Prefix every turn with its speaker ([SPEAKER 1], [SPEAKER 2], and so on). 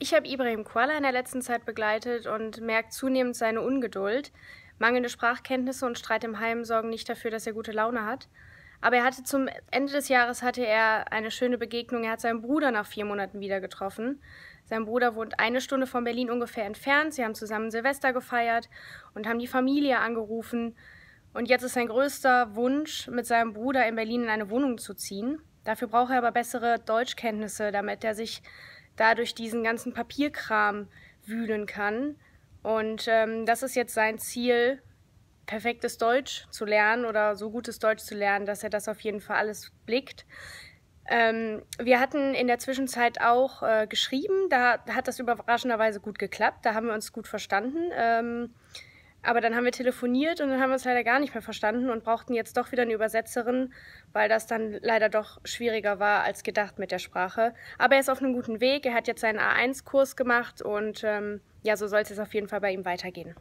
[SPEAKER 1] Ich habe Ibrahim Koala in der letzten Zeit begleitet und merkt zunehmend seine Ungeduld. Mangelnde Sprachkenntnisse und Streit im Heim sorgen nicht dafür, dass er gute Laune hat. Aber er hatte zum Ende des Jahres hatte er eine schöne Begegnung. Er hat seinen Bruder nach vier Monaten wieder getroffen. Sein Bruder wohnt eine Stunde von Berlin ungefähr entfernt. Sie haben zusammen Silvester gefeiert und haben die Familie angerufen. Und jetzt ist sein größter Wunsch, mit seinem Bruder in Berlin in eine Wohnung zu ziehen. Dafür braucht er aber bessere Deutschkenntnisse, damit er sich dadurch diesen ganzen Papierkram wühlen kann. Und ähm, das ist jetzt sein Ziel, perfektes Deutsch zu lernen oder so gutes Deutsch zu lernen, dass er das auf jeden Fall alles blickt. Ähm, wir hatten in der Zwischenzeit auch äh, geschrieben, da hat das überraschenderweise gut geklappt, da haben wir uns gut verstanden. Ähm, aber dann haben wir telefoniert und dann haben wir uns leider gar nicht mehr verstanden und brauchten jetzt doch wieder eine Übersetzerin, weil das dann leider doch schwieriger war als gedacht mit der Sprache. Aber er ist auf einem guten Weg. Er hat jetzt seinen A1-Kurs gemacht und ähm, ja, so soll es jetzt auf jeden Fall bei ihm weitergehen.